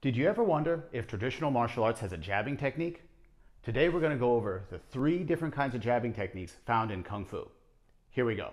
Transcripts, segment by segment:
Did you ever wonder if traditional martial arts has a jabbing technique? Today we're going to go over the three different kinds of jabbing techniques found in Kung Fu. Here we go.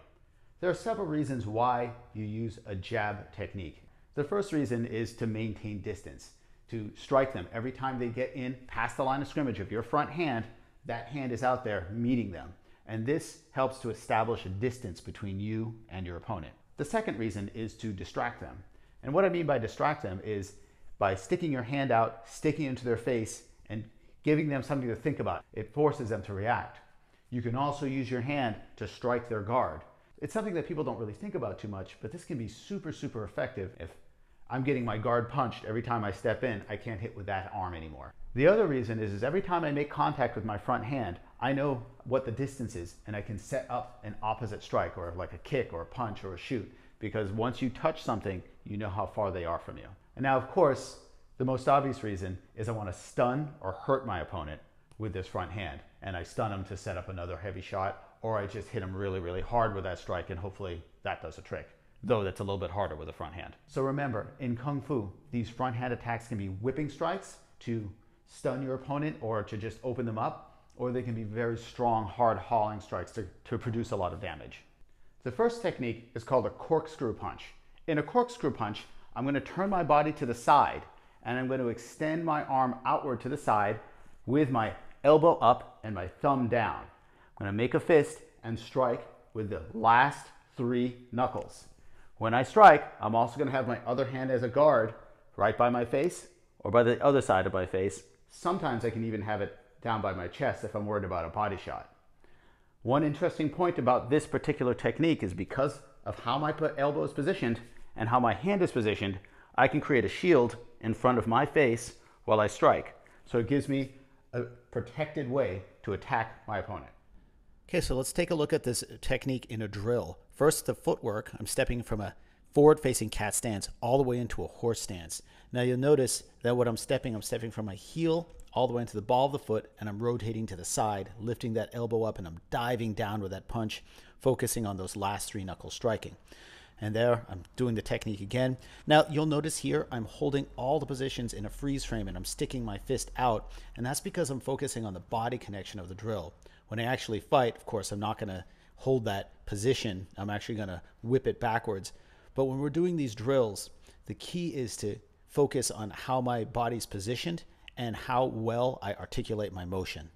There are several reasons why you use a jab technique. The first reason is to maintain distance, to strike them every time they get in past the line of scrimmage of your front hand, that hand is out there meeting them. And this helps to establish a distance between you and your opponent. The second reason is to distract them. And what I mean by distract them is by sticking your hand out, sticking it into their face, and giving them something to think about. It forces them to react. You can also use your hand to strike their guard. It's something that people don't really think about too much, but this can be super, super effective. If I'm getting my guard punched every time I step in, I can't hit with that arm anymore. The other reason is, is every time I make contact with my front hand, I know what the distance is and I can set up an opposite strike or like a kick or a punch or a shoot because once you touch something, you know how far they are from you. And now, of course, the most obvious reason is I want to stun or hurt my opponent with this front hand. And I stun him to set up another heavy shot, or I just hit him really, really hard with that strike, and hopefully that does a trick. Though that's a little bit harder with a front hand. So remember, in Kung Fu, these front hand attacks can be whipping strikes to stun your opponent or to just open them up, or they can be very strong, hard hauling strikes to, to produce a lot of damage. The first technique is called a corkscrew punch. In a corkscrew punch, I'm going to turn my body to the side and I'm going to extend my arm outward to the side with my elbow up and my thumb down. I'm going to make a fist and strike with the last three knuckles. When I strike, I'm also going to have my other hand as a guard right by my face or by the other side of my face. Sometimes I can even have it down by my chest if I'm worried about a body shot. One interesting point about this particular technique is because of how my elbow is positioned, and how my hand is positioned, I can create a shield in front of my face while I strike. So it gives me a protected way to attack my opponent. Okay, so let's take a look at this technique in a drill. First, the footwork. I'm stepping from a forward facing cat stance all the way into a horse stance. Now you'll notice that what I'm stepping, I'm stepping from my heel all the way into the ball of the foot and I'm rotating to the side, lifting that elbow up and I'm diving down with that punch, focusing on those last three knuckles striking. And there, I'm doing the technique again. Now, you'll notice here, I'm holding all the positions in a freeze frame and I'm sticking my fist out. And that's because I'm focusing on the body connection of the drill. When I actually fight, of course, I'm not gonna hold that position. I'm actually gonna whip it backwards. But when we're doing these drills, the key is to focus on how my body's positioned and how well I articulate my motion.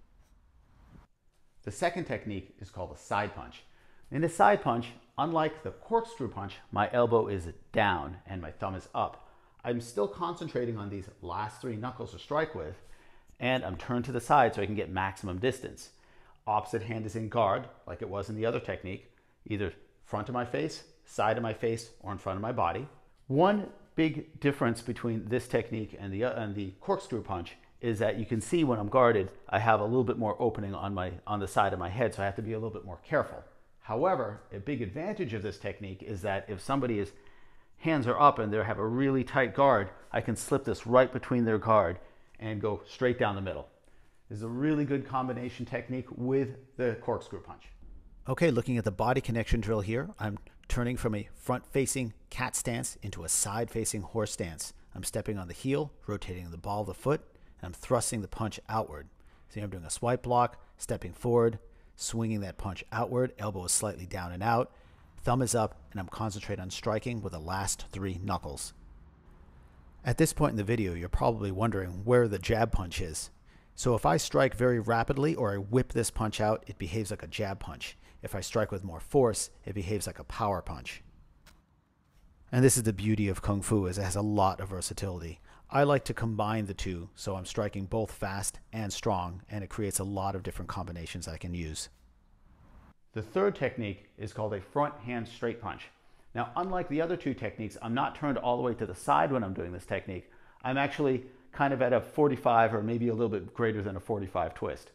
The second technique is called a side punch. In a side punch, Unlike the corkscrew punch, my elbow is down and my thumb is up. I'm still concentrating on these last three knuckles to strike with, and I'm turned to the side so I can get maximum distance. Opposite hand is in guard, like it was in the other technique, either front of my face, side of my face, or in front of my body. One big difference between this technique and the, and the corkscrew punch is that you can see when I'm guarded, I have a little bit more opening on, my, on the side of my head, so I have to be a little bit more careful. However, a big advantage of this technique is that if somebody's hands are up and they have a really tight guard, I can slip this right between their guard and go straight down the middle. This is a really good combination technique with the corkscrew punch. Okay, looking at the body connection drill here, I'm turning from a front-facing cat stance into a side-facing horse stance. I'm stepping on the heel, rotating the ball of the foot, and I'm thrusting the punch outward. See, I'm doing a swipe block, stepping forward, swinging that punch outward, elbow is slightly down and out, thumb is up, and I'm concentrated on striking with the last three knuckles. At this point in the video, you're probably wondering where the jab punch is. So if I strike very rapidly or I whip this punch out, it behaves like a jab punch. If I strike with more force, it behaves like a power punch. And this is the beauty of Kung Fu is it has a lot of versatility. I like to combine the two, so I'm striking both fast and strong, and it creates a lot of different combinations I can use. The third technique is called a front hand straight punch. Now, unlike the other two techniques, I'm not turned all the way to the side when I'm doing this technique. I'm actually kind of at a 45 or maybe a little bit greater than a 45 twist.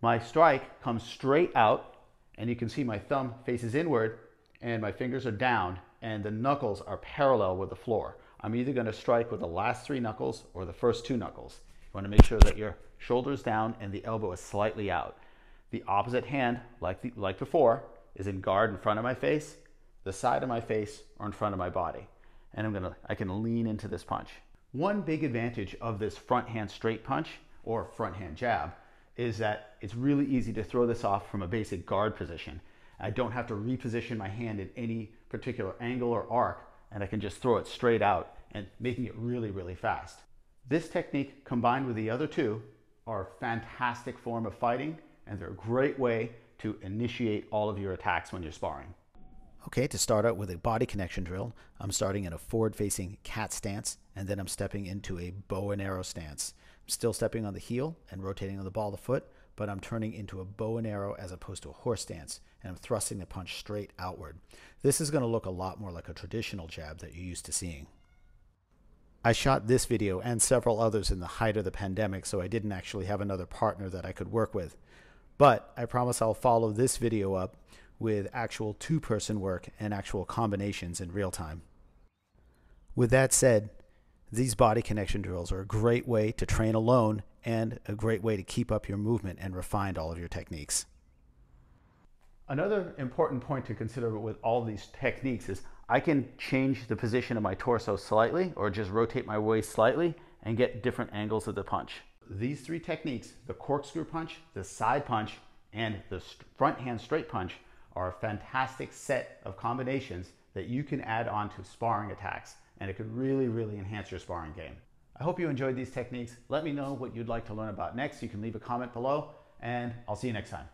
My strike comes straight out, and you can see my thumb faces inward, and my fingers are down, and the knuckles are parallel with the floor. I'm either going to strike with the last three knuckles or the first two knuckles. You want to make sure that your shoulder's down and the elbow is slightly out. The opposite hand, like, the, like before, is in guard in front of my face, the side of my face, or in front of my body. And I'm gonna, I can lean into this punch. One big advantage of this front hand straight punch or front hand jab is that it's really easy to throw this off from a basic guard position. I don't have to reposition my hand in any particular angle or arc and I can just throw it straight out and making it really, really fast. This technique combined with the other two are a fantastic form of fighting and they're a great way to initiate all of your attacks when you're sparring. Okay, to start out with a body connection drill, I'm starting in a forward facing cat stance and then I'm stepping into a bow and arrow stance. I'm still stepping on the heel and rotating on the ball of the foot but I'm turning into a bow and arrow as opposed to a horse stance, and I'm thrusting the punch straight outward. This is going to look a lot more like a traditional jab that you're used to seeing. I shot this video and several others in the height of the pandemic, so I didn't actually have another partner that I could work with. But I promise I'll follow this video up with actual two person work and actual combinations in real time. With that said, these body connection drills are a great way to train alone and a great way to keep up your movement and refine all of your techniques. Another important point to consider with all these techniques is I can change the position of my torso slightly or just rotate my waist slightly and get different angles of the punch. These three techniques, the corkscrew punch, the side punch, and the front hand straight punch are a fantastic set of combinations that you can add on to sparring attacks and it could really, really enhance your sparring game. I hope you enjoyed these techniques. Let me know what you'd like to learn about next. You can leave a comment below and I'll see you next time.